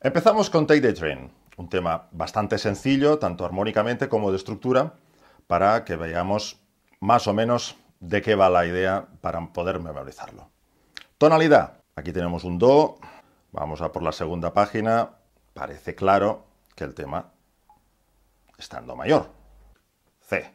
Empezamos con Take the Train, un tema bastante sencillo, tanto armónicamente como de estructura, para que veamos más o menos de qué va la idea para poder memorizarlo. Tonalidad. Aquí tenemos un Do, vamos a por la segunda página, parece claro que el tema está en Do mayor. C.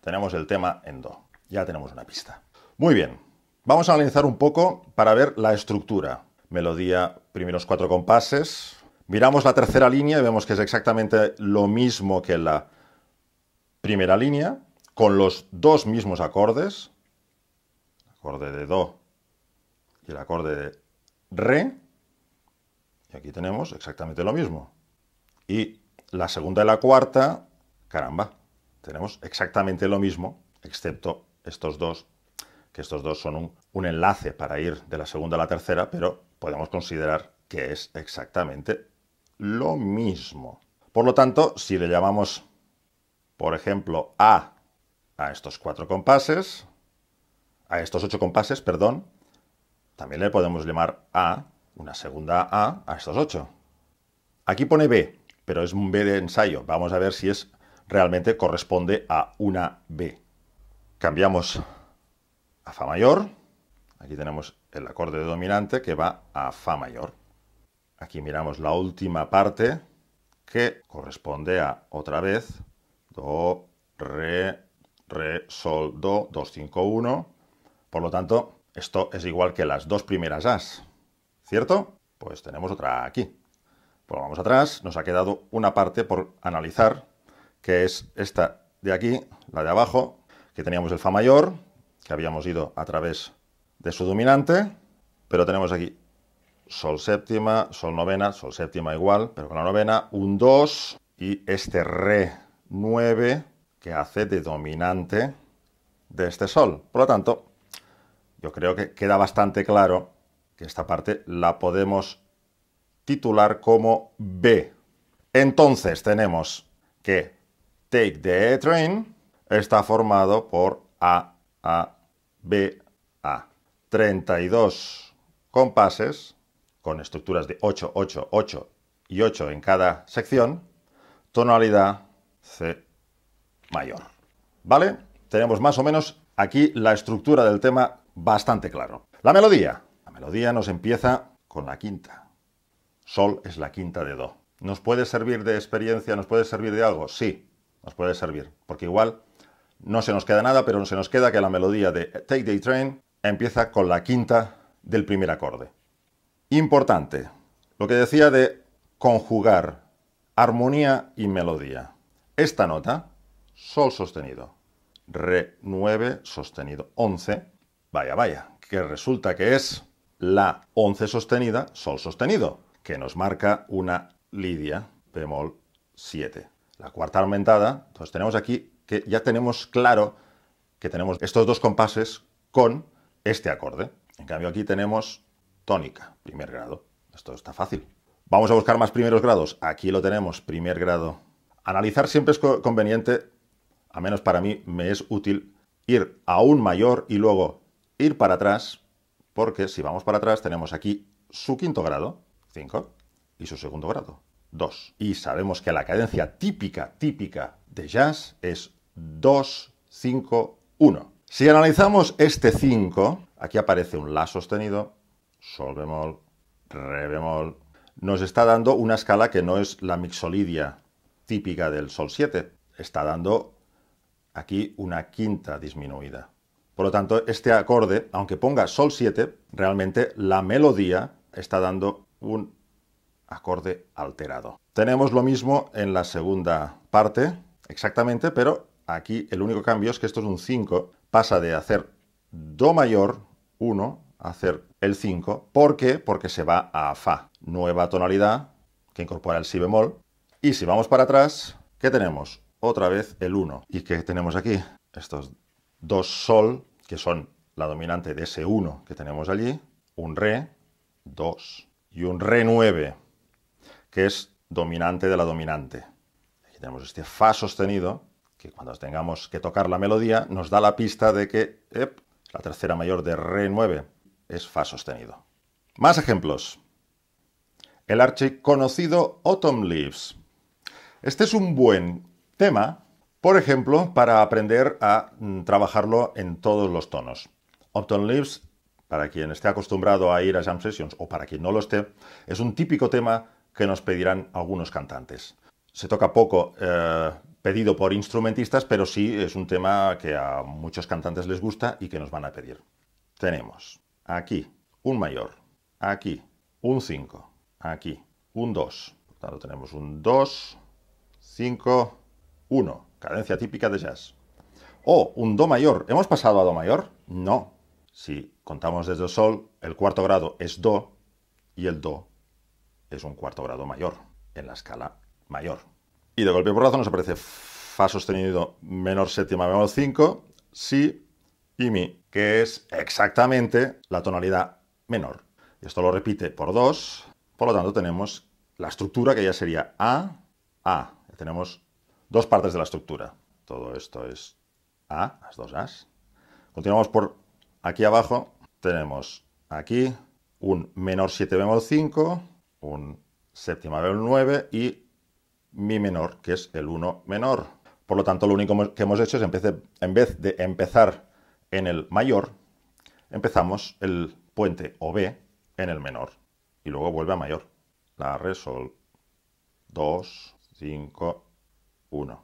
Tenemos el tema en Do. Ya tenemos una pista. Muy bien, vamos a analizar un poco para ver la estructura, melodía, primeros cuatro compases. Miramos la tercera línea y vemos que es exactamente lo mismo que la primera línea, con los dos mismos acordes, acorde de Do y el acorde de Re, y aquí tenemos exactamente lo mismo. Y la segunda y la cuarta, caramba, tenemos exactamente lo mismo, excepto estos dos, que estos dos son un, un enlace para ir de la segunda a la tercera, pero podemos considerar que es exactamente lo mismo. Por lo tanto, si le llamamos, por ejemplo, A a estos cuatro compases, a estos ocho compases, perdón, también le podemos llamar A, una segunda A, a estos ocho. Aquí pone B, pero es un B de ensayo. Vamos a ver si es realmente corresponde a una B. Cambiamos a Fa mayor. Aquí tenemos el acorde dominante que va a Fa mayor. Aquí miramos la última parte que corresponde a otra vez Do, Re, Re, Sol, Do, 2, 5, 1. Por lo tanto, esto es igual que las dos primeras As, ¿cierto? Pues tenemos otra aquí. Volvamos pues atrás, nos ha quedado una parte por analizar, que es esta de aquí, la de abajo, que teníamos el Fa mayor, que habíamos ido a través de su dominante, pero tenemos aquí sol séptima, sol novena, sol séptima igual, pero con la novena, un 2 y este re 9 que hace de dominante de este sol. Por lo tanto, yo creo que queda bastante claro que esta parte la podemos titular como B. Entonces tenemos que Take the Train está formado por A, A, B, A. 32 compases con estructuras de 8, 8, 8 y 8 en cada sección, tonalidad C mayor. ¿Vale? Tenemos más o menos aquí la estructura del tema bastante claro. La melodía. La melodía nos empieza con la quinta. Sol es la quinta de Do. ¿Nos puede servir de experiencia? ¿Nos puede servir de algo? Sí, nos puede servir. Porque igual no se nos queda nada, pero se nos queda que la melodía de Take the Train empieza con la quinta del primer acorde. Importante, lo que decía de conjugar armonía y melodía. Esta nota, sol sostenido, re 9 sostenido 11, vaya, vaya, que resulta que es la 11 sostenida, sol sostenido, que nos marca una lidia bemol 7. La cuarta aumentada, entonces tenemos aquí que ya tenemos claro que tenemos estos dos compases con este acorde. En cambio aquí tenemos tónica, primer grado. Esto está fácil. Vamos a buscar más primeros grados. Aquí lo tenemos, primer grado. Analizar siempre es conveniente, a menos para mí me es útil, ir a un mayor y luego ir para atrás, porque si vamos para atrás tenemos aquí su quinto grado, 5, y su segundo grado, 2. Y sabemos que la cadencia típica, típica de jazz es 2, 5, 1. Si analizamos este 5, aquí aparece un La sostenido, Sol bemol, Re bemol, nos está dando una escala que no es la mixolidia típica del Sol 7, está dando aquí una quinta disminuida. Por lo tanto, este acorde, aunque ponga Sol 7, realmente la melodía está dando un acorde alterado. Tenemos lo mismo en la segunda parte, exactamente, pero aquí el único cambio es que esto es un 5 pasa de hacer Do mayor 1 a hacer el 5. ¿Por qué? Porque se va a Fa. Nueva tonalidad que incorpora el Si bemol. Y si vamos para atrás, ¿qué tenemos? Otra vez el 1. ¿Y qué tenemos aquí? Estos dos Sol, que son la dominante de ese 1 que tenemos allí. Un Re 2. Y un Re 9, que es dominante de la dominante. Aquí tenemos este Fa sostenido que cuando tengamos que tocar la melodía nos da la pista de que la tercera mayor de Re9 es Fa sostenido. Más ejemplos. El archiconocido Autumn Leaves. Este es un buen tema, por ejemplo, para aprender a mm, trabajarlo en todos los tonos. Autumn Leaves, para quien esté acostumbrado a ir a jam sessions o para quien no lo esté, es un típico tema que nos pedirán algunos cantantes se toca poco eh, pedido por instrumentistas, pero sí es un tema que a muchos cantantes les gusta y que nos van a pedir. Tenemos aquí un mayor, aquí un 5, aquí un 2. Por tanto, tenemos un 2, 5, 1. Cadencia típica de jazz. O un Do mayor. ¿Hemos pasado a Do mayor? No. Si contamos desde el Sol, el cuarto grado es Do y el Do es un cuarto grado mayor en la escala mayor. Y de golpe por razón nos aparece Fa sostenido menor séptima bemol 5, Si y Mi, que es exactamente la tonalidad menor. y Esto lo repite por 2, por lo tanto tenemos la estructura que ya sería A, A. tenemos dos partes de la estructura. Todo esto es A, las dos As. Continuamos por aquí abajo, tenemos aquí un menor 7 bemol 5, un séptima bemol 9 y mi menor, que es el 1 menor. Por lo tanto, lo único que hemos hecho es, en vez de empezar en el mayor, empezamos el puente o B en el menor. Y luego vuelve a mayor. La sol 2, 5, 1.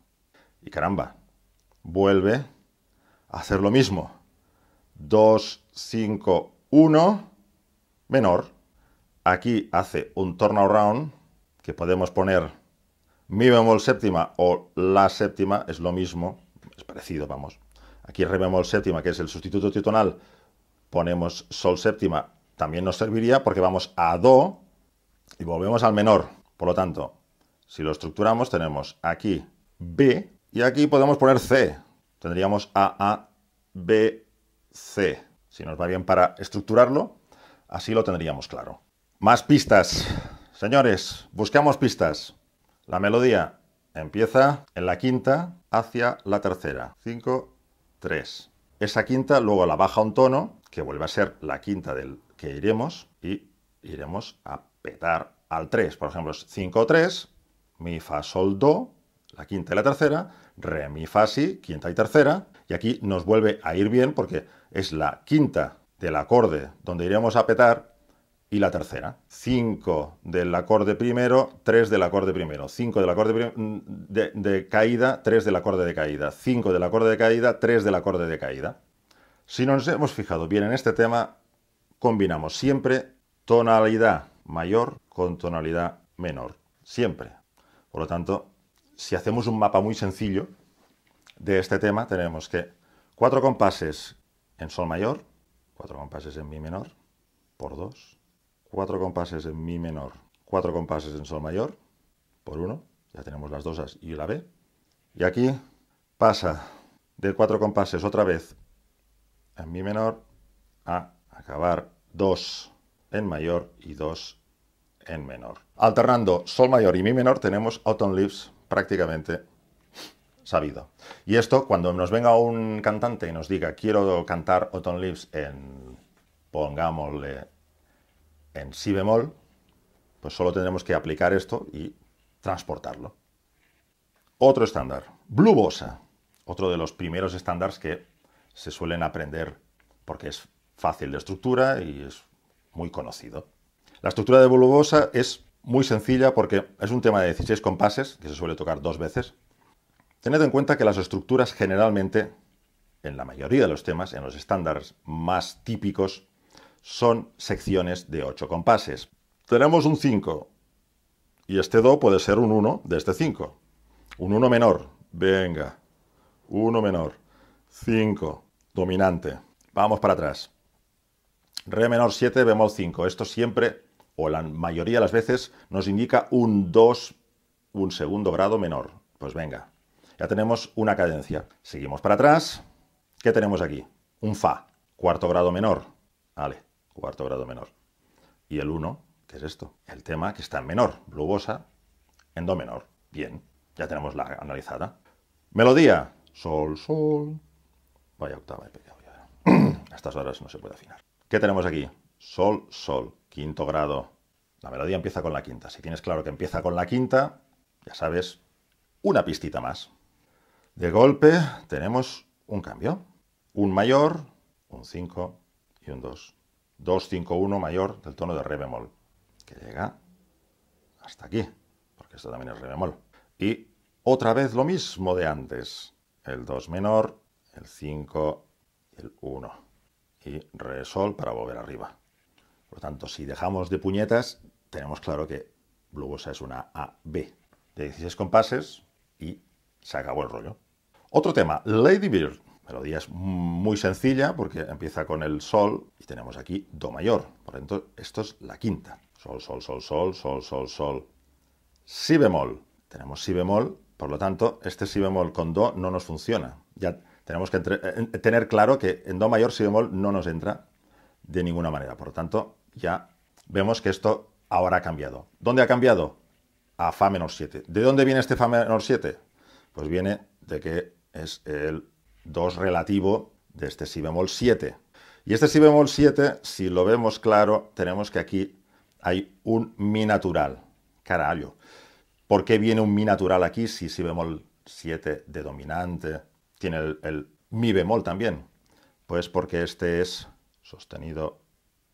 Y caramba, vuelve a hacer lo mismo. 2, 5, 1, menor. Aquí hace un turnaround que podemos poner mi bemol séptima o la séptima es lo mismo, es parecido, vamos. Aquí re bemol séptima, que es el sustituto tritonal, ponemos sol séptima, también nos serviría porque vamos a do y volvemos al menor. Por lo tanto, si lo estructuramos, tenemos aquí B y aquí podemos poner C. Tendríamos A, A, B, C. Si nos va bien para estructurarlo, así lo tendríamos claro. Más pistas. Señores, buscamos pistas. La melodía empieza en la quinta hacia la tercera. 5, 3. Esa quinta luego la baja un tono, que vuelve a ser la quinta del que iremos, y iremos a petar al 3. Por ejemplo, es 5, 3, mi, fa, sol, do, la quinta y la tercera, re, mi, fa, si, quinta y tercera. Y aquí nos vuelve a ir bien porque es la quinta del acorde donde iremos a petar y la tercera. 5 del acorde primero, 3 del acorde primero. 5 mm, del acorde de, caída, 3 del acorde de caída. 5 del acorde de caída, 3 del acorde de caída. Si nos hemos fijado bien en este tema, combinamos siempre tonalidad mayor con tonalidad menor. Siempre. Por lo tanto, si hacemos un mapa muy sencillo de este tema, tenemos que 4 compases en sol mayor, 4 compases en mi menor, por 2, Cuatro compases en mi menor, cuatro compases en sol mayor, por uno. ya tenemos las dosas y la B. Y aquí pasa de cuatro compases otra vez en mi menor a acabar dos en mayor y dos en menor. Alternando sol mayor y mi menor tenemos Autumn Leaves prácticamente sabido. Y esto, cuando nos venga un cantante y nos diga quiero cantar Autumn Leaves en, pongámosle, en si bemol, pues solo tendremos que aplicar esto y transportarlo. Otro estándar, Blue Bossa, otro de los primeros estándares que se suelen aprender porque es fácil de estructura y es muy conocido. La estructura de Blue Bossa es muy sencilla porque es un tema de 16 compases que se suele tocar dos veces. Tened en cuenta que las estructuras generalmente, en la mayoría de los temas, en los estándares más típicos, son secciones de 8 compases. Tenemos un 5 y este Do puede ser un 1 de este 5. Un 1 menor, venga, 1 menor, 5, dominante. Vamos para atrás. Re menor 7, bemol 5. Esto siempre, o la mayoría de las veces, nos indica un 2, un segundo grado menor. Pues venga, ya tenemos una cadencia. Seguimos para atrás. ¿Qué tenemos aquí? Un Fa, cuarto grado menor. Vale cuarto grado menor. Y el 1, que es esto, el tema que está en menor, blubosa, en do menor. Bien, ya tenemos la analizada. Melodía, sol, sol. Vaya octava he pegado A estas horas no se puede afinar. ¿Qué tenemos aquí? Sol, sol, quinto grado. La melodía empieza con la quinta. Si tienes claro que empieza con la quinta, ya sabes, una pistita más. De golpe tenemos un cambio. Un mayor, un 5 y un 2. 2-5-1 mayor del tono de re bemol, que llega hasta aquí, porque esto también es re bemol. Y otra vez lo mismo de antes, el 2 menor, el 5 y el 1. Y re sol para volver arriba. Por lo tanto, si dejamos de puñetas, tenemos claro que Blubosa es una AB de 16 compases y se acabó el rollo. Otro tema, Lady Bird melodía es muy sencilla porque empieza con el sol y tenemos aquí do mayor. Por lo tanto, esto es la quinta. Sol, sol, sol, sol, sol, sol, sol. Si bemol. Tenemos si bemol, por lo tanto, este si bemol con do no nos funciona. Ya tenemos que eh, eh, tener claro que en do mayor si bemol no nos entra de ninguna manera. Por lo tanto, ya vemos que esto ahora ha cambiado. ¿Dónde ha cambiado? A fa menor 7. ¿De dónde viene este fa menor 7? Pues viene de que es el 2 relativo de este si bemol 7. Y este si bemol 7, si lo vemos claro, tenemos que aquí hay un mi natural. Carajo. ¿Por qué viene un mi natural aquí si si bemol 7 de dominante tiene el mi bemol también? Pues porque este es sostenido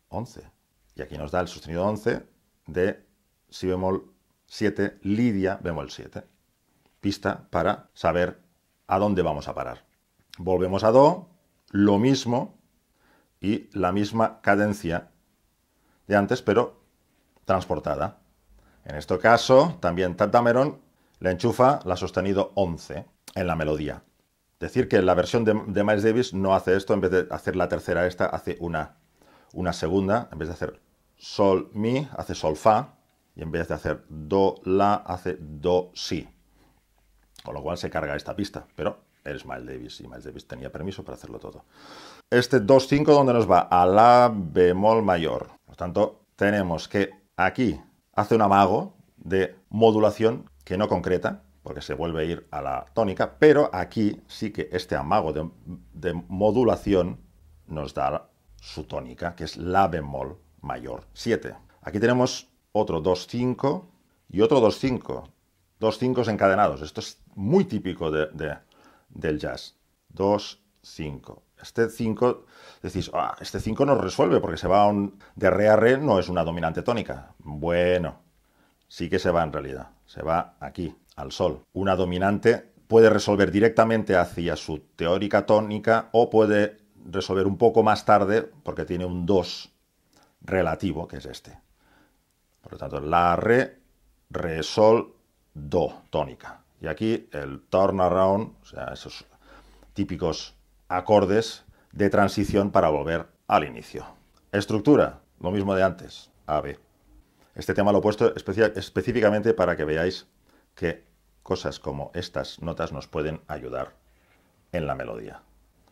11. Y aquí nos da el sostenido 11 de si bemol 7, lidia bemol 7. Pista para saber a dónde vamos a parar. Volvemos a Do, lo mismo y la misma cadencia de antes, pero transportada. En este caso, también Tatameron le enchufa la sostenido 11 en la melodía. Decir que la versión de, de, Miles Davis no hace esto, en vez de hacer la tercera esta, hace una, una segunda, en vez de hacer sol, mi, hace sol, fa, y en vez de hacer do, la, hace do, si. Con lo cual se carga esta pista, pero eres Miles Davis y Miles Davis tenía permiso para hacerlo todo. Este 2-5 donde nos va a la bemol mayor. Por tanto, tenemos que aquí hace un amago de modulación que no concreta, porque se vuelve a ir a la tónica, pero aquí sí que este amago de, modulación nos da su tónica, que es la bemol mayor 7. Aquí tenemos otro 2-5 y otro 2-5. Dos 5 encadenados. Esto es muy típico de del jazz. 2, 5. Este 5, decís, ah, este 5 no resuelve porque se va un... de re a re no es una dominante tónica. Bueno, sí que se va en realidad. Se va aquí, al sol. Una dominante puede resolver directamente hacia su teórica tónica o puede resolver un poco más tarde porque tiene un 2 relativo, que es este. Por lo tanto, la re, re, sol, do, tónica. Y aquí el turnaround, o sea, esos típicos acordes de transición para volver al inicio. Estructura, lo mismo de antes, A, B. Este tema lo he puesto específicamente para que veáis que cosas como estas notas nos pueden ayudar en la melodía.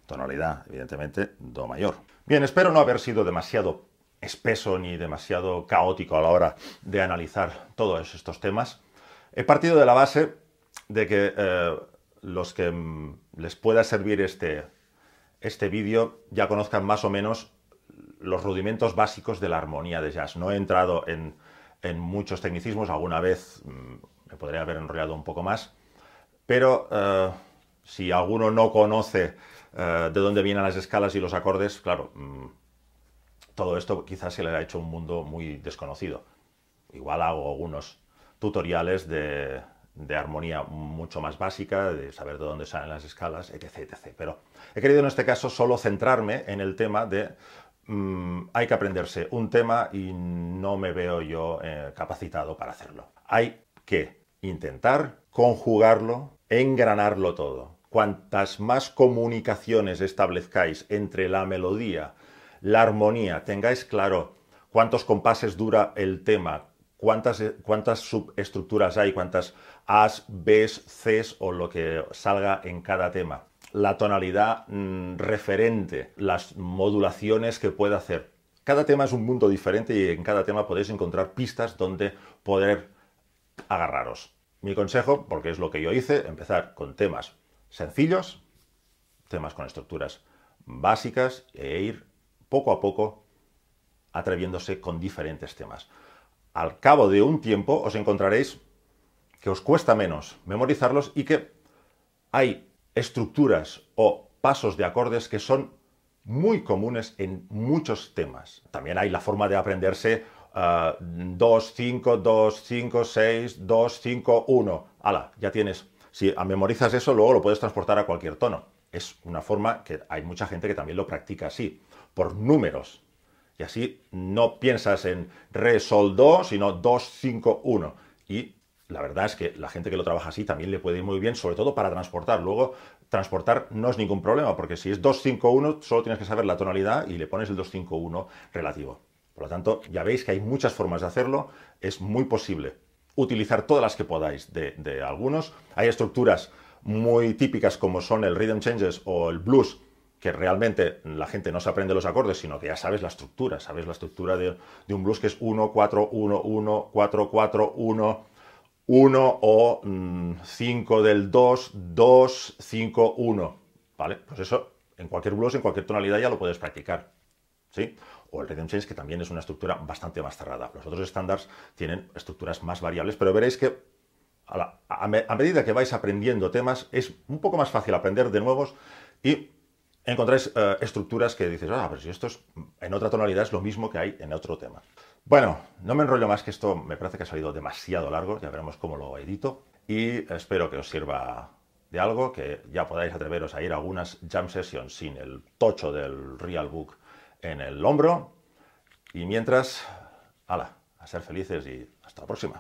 Tonalidad, evidentemente, do mayor. Bien, espero no haber sido demasiado espeso ni demasiado caótico a la hora de analizar todos estos temas. He partido de la base de que eh, los que mm, les pueda servir este, este vídeo ya conozcan más o menos los rudimentos básicos de la armonía de jazz. No he entrado en, muchos tecnicismos, alguna vez mm, me podría haber enrollado un poco más, pero eh, si alguno no conoce eh, de dónde vienen las escalas y los acordes, claro, mm, todo esto quizás se le ha hecho un mundo muy desconocido. Igual hago algunos tutoriales de, de armonía mucho más básica, de saber de dónde salen las escalas, etc. Pero he querido en este caso solo centrarme en el tema de mm, hay que aprenderse un tema y no me veo yo eh, capacitado para hacerlo. Hay que intentar conjugarlo, engranarlo todo. Cuantas más comunicaciones establezcáis entre la melodía, la armonía, tengáis claro cuántos compases dura el tema, cuántas, cuántas subestructuras hay, cuántas As, Bs, Cs o lo que salga en cada tema. La tonalidad mm, referente, las modulaciones que puede hacer. Cada tema es un mundo diferente y en cada tema podéis encontrar pistas donde poder agarraros. Mi consejo, porque es lo que yo hice, empezar con temas sencillos, temas con estructuras básicas e ir poco a poco atreviéndose con diferentes temas. Al cabo de un tiempo os encontraréis que os cuesta menos memorizarlos y que hay estructuras o pasos de acordes que son muy comunes en muchos temas. También hay la forma de aprenderse 2, 5, 2, 5, 6, 2, 5, 1. ¡Hala! Ya tienes. Si memorizas eso, luego lo puedes transportar a cualquier tono. Es una forma que hay mucha gente que también lo practica así, por números. Y así no piensas en re, sol, do, sino 2, 5, 1. Y la verdad es que la gente que lo trabaja así también le puede ir muy bien, sobre todo para transportar. Luego, transportar no es ningún problema, porque si es 251, solo tienes que saber la tonalidad y le pones el 251 relativo. Por lo tanto, ya veis que hay muchas formas de hacerlo, es muy posible utilizar todas las que podáis de, algunos. Hay estructuras muy típicas como son el rhythm changes o el blues, que realmente la gente no se aprende los acordes, sino que ya sabes la estructura, sabes la estructura de, de un blues que es 1, 4, 1, 1, 4, 4, 1, 1 o 5 mm, del 2, 2, 5, 1. ¿Vale? Pues eso en cualquier blues, en cualquier tonalidad ya lo puedes practicar. ¿Sí? O el Rhythm Change, que también es una estructura bastante más cerrada. Los otros estándares tienen estructuras más variables, pero veréis que a, a medida que vais aprendiendo temas es un poco más fácil aprender de nuevos y encontráis eh, estructuras que dices, ah, pero si esto es en otra tonalidad es lo mismo que hay en otro tema. Bueno, no me enrollo más que esto me parece que ha salido demasiado largo, ya veremos cómo lo edito y espero que os sirva de algo, que ya podáis atreveros a ir a algunas jam sessions sin el tocho del Real Book en el hombro y mientras, ala, a ser felices y hasta la próxima.